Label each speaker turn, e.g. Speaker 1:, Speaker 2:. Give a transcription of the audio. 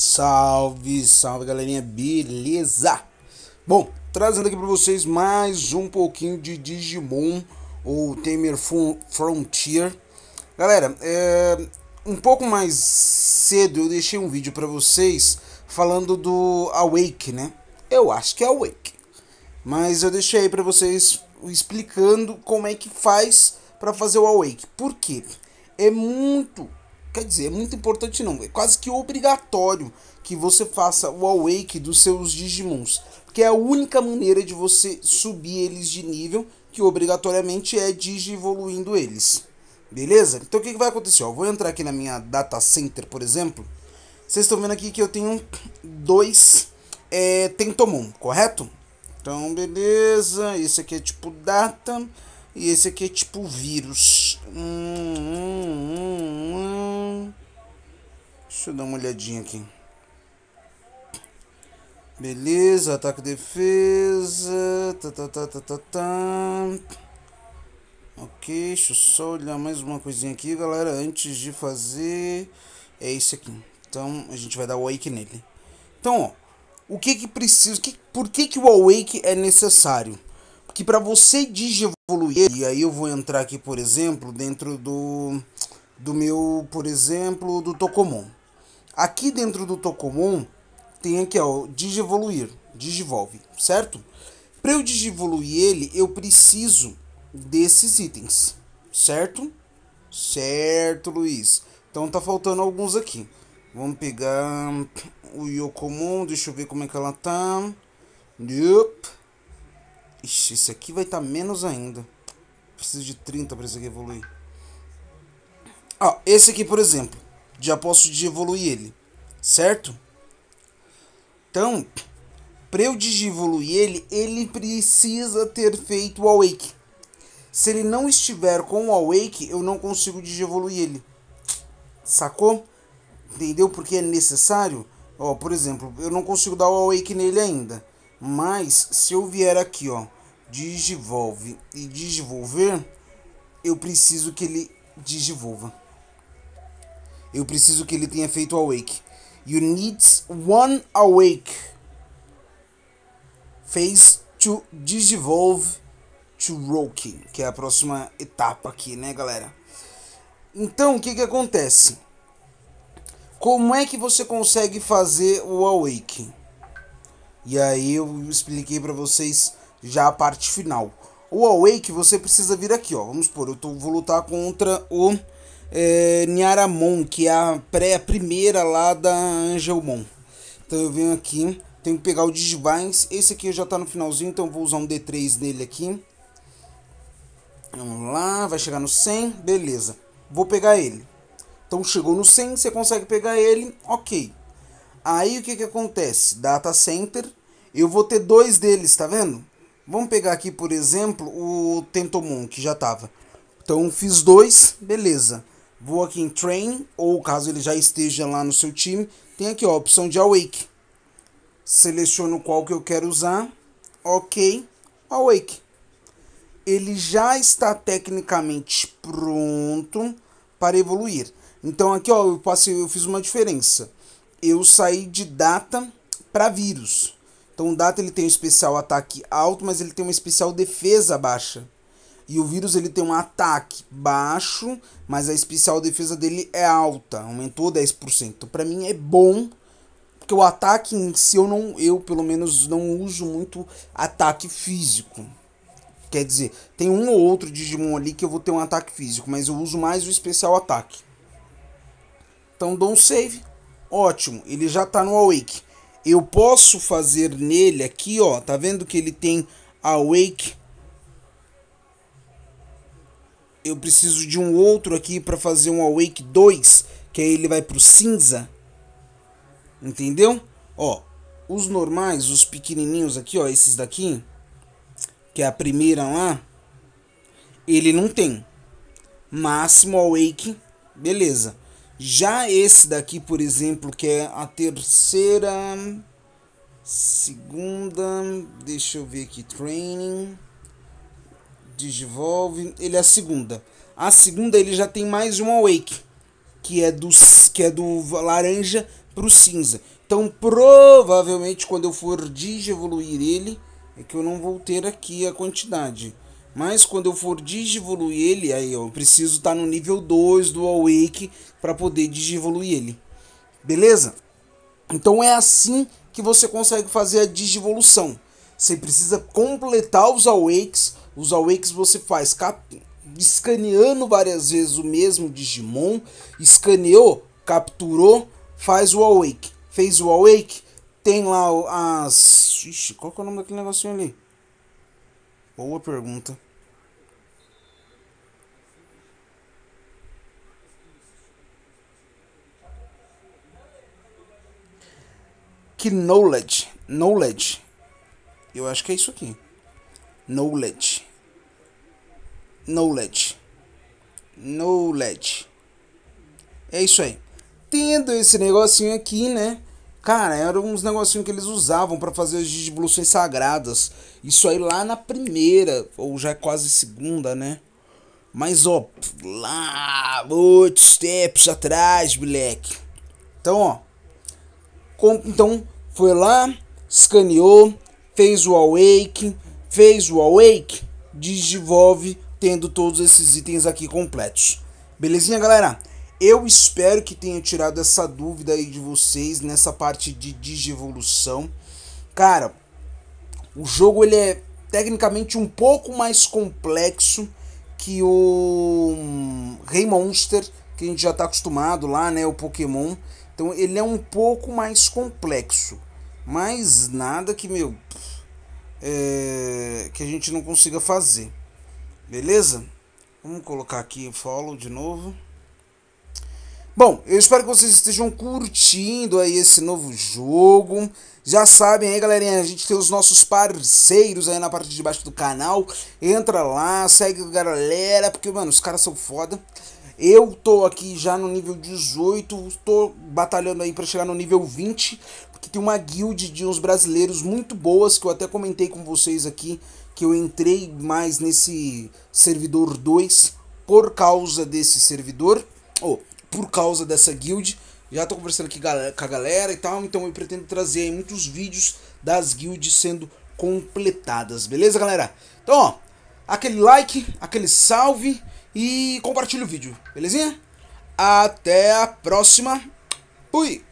Speaker 1: Salve, salve galerinha, beleza? Bom, trazendo aqui para vocês mais um pouquinho de Digimon ou Tamer Frontier. Galera, é, um pouco mais cedo eu deixei um vídeo para vocês falando do Awake, né? Eu acho que é Awake, mas eu deixei aí para vocês explicando como é que faz para fazer o Awake. Por quê? É muito quer dizer, é muito importante não, é quase que obrigatório que você faça o awake dos seus Digimons, que é a única maneira de você subir eles de nível, que obrigatoriamente é digi evoluindo eles. Beleza? Então o que, que vai acontecer? Ó, vou entrar aqui na minha data center, por exemplo. Vocês estão vendo aqui que eu tenho dois é, Tentomon, correto? Então, beleza. Esse aqui é tipo data. E esse aqui é tipo vírus. Hum, hum, hum. hum. Deixa eu dar uma olhadinha aqui. Beleza, ataque defesa. Tá, tá, tá, tá, tá, tá. Ok, deixa eu só olhar mais uma coisinha aqui, galera. Antes de fazer, é isso aqui. Então, a gente vai dar o awake nele. Então, ó, o que que precisa, que, por que que o awake é necessário? Porque para você digerir e aí eu vou entrar aqui, por exemplo, dentro do do meu, por exemplo, do Tocomon. Aqui dentro do Tocomon tem aqui ó, Digivoluir, Digivolve, certo? Para eu digivoluir ele, eu preciso desses itens, certo? Certo, Luiz. Então tá faltando alguns aqui. Vamos pegar o Yokomon, deixa eu ver como é que ela tá. Yup. Ixi, esse aqui vai estar tá menos ainda. Preciso de 30 para isso aqui evoluir. Ó, esse aqui, por exemplo já posso evoluir ele, certo? Então, para eu evoluir ele, ele precisa ter feito o Awake. Se ele não estiver com o Awake, eu não consigo evoluir ele. Sacou? Entendeu porque é necessário? Ó, por exemplo, eu não consigo dar o Awake nele ainda. Mas, se eu vier aqui, ó, desenvolve e desenvolver, eu preciso que ele digivolva. Eu preciso que ele tenha feito awake. You need one awake phase to digivolve to Roki. que é a próxima etapa aqui, né, galera? Então, o que que acontece? Como é que você consegue fazer o awake? E aí eu expliquei para vocês já a parte final. O awake você precisa vir aqui, ó. Vamos supor, eu tô, vou lutar contra o é, Nyaramon, que é a pré-primeira lá da Angelmon. Então eu venho aqui, tenho que pegar o Digivice. Esse aqui já tá no finalzinho, então vou usar um D3 nele aqui. Vamos lá, vai chegar no 100, beleza. Vou pegar ele. Então chegou no 100, você consegue pegar ele, ok. Aí o que que acontece? Data Center, eu vou ter dois deles, tá vendo? Vamos pegar aqui, por exemplo, o Tentomon, que já tava. Então fiz dois, beleza vou aqui em Train, ou caso ele já esteja lá no seu time, tem aqui ó, a opção de Awake. Seleciono qual que eu quero usar, ok, Awake. Ele já está tecnicamente pronto para evoluir. Então aqui ó, eu, passei, eu fiz uma diferença. Eu saí de data para vírus. Então o data ele tem um especial ataque alto, mas ele tem uma especial defesa baixa. E o vírus ele tem um ataque baixo, mas a especial defesa dele é alta, aumentou 10%. Para então, mim é bom, porque o ataque em si eu não, eu pelo menos não uso muito ataque físico. Quer dizer, tem um ou outro Digimon ali que eu vou ter um ataque físico, mas eu uso mais o especial ataque. Então dou um save. Ótimo, ele já tá no Awake. Eu posso fazer nele aqui, ó, tá vendo que ele tem Awake eu preciso de um outro aqui para fazer um Awake 2, que aí ele vai pro cinza. Entendeu? Ó, os normais, os pequenininhos aqui, ó, esses daqui, que é a primeira lá, ele não tem. Máximo Awake, beleza. Já esse daqui, por exemplo, que é a terceira, segunda, deixa eu ver aqui, training desenvolve. Ele é a segunda. A segunda ele já tem mais um awake, que é do que é do laranja pro cinza. Então provavelmente quando eu for desevoluir ele, é que eu não vou ter aqui a quantidade. Mas quando eu for desevoluir ele, aí eu preciso estar tá no nível 2 do awake para poder desevoluir ele. Beleza? Então é assim que você consegue fazer a digivolução. Você precisa completar os awakes os awakes você faz cap... escaneando várias vezes o mesmo Digimon, escaneou, capturou, faz o awake. Fez o awake, tem lá as. Ixi, qual que é o nome daquele negocinho ali? Boa pergunta. Que knowledge, knowledge. Eu acho que é isso aqui. Knowledge knowledge. Knowledge. É isso aí. Tendo esse negocinho aqui, né? Cara, eram uns negocinhos que eles usavam para fazer as divulgações sagradas. Isso aí lá na primeira, ou já é quase segunda, né? Mas ó, lá, muitos tempos atrás, moleque. Então, ó. Com, então, foi lá, escaneou, fez o awake, fez o awake, desenvolve tendo todos esses itens aqui completos. Belezinha, galera? Eu espero que tenha tirado essa dúvida aí de vocês nessa parte de digievolução. Cara, o jogo ele é tecnicamente um pouco mais complexo que o hum, Rei Monster, que a gente já está acostumado lá, né, o Pokémon. Então ele é um pouco mais complexo, mas nada que meu é... que a gente não consiga fazer. Beleza? Vamos colocar aqui follow de novo. Bom, eu espero que vocês estejam curtindo aí esse novo jogo. Já sabem aí, galerinha, a gente tem os nossos parceiros aí na parte de baixo do canal. Entra lá, segue a galera, porque, mano, os caras são foda. Eu tô aqui já no nível 18, tô batalhando aí para chegar no nível 20, porque tem uma guild de uns brasileiros muito boas que eu até comentei com vocês aqui que eu entrei mais nesse servidor 2 por causa desse servidor, ou por causa dessa guild. Já estou conversando aqui com a galera e tal, então eu pretendo trazer muitos vídeos das guilds sendo completadas, beleza, galera? Então, ó, aquele like, aquele salve e compartilha o vídeo, belezinha? Até a próxima. Fui!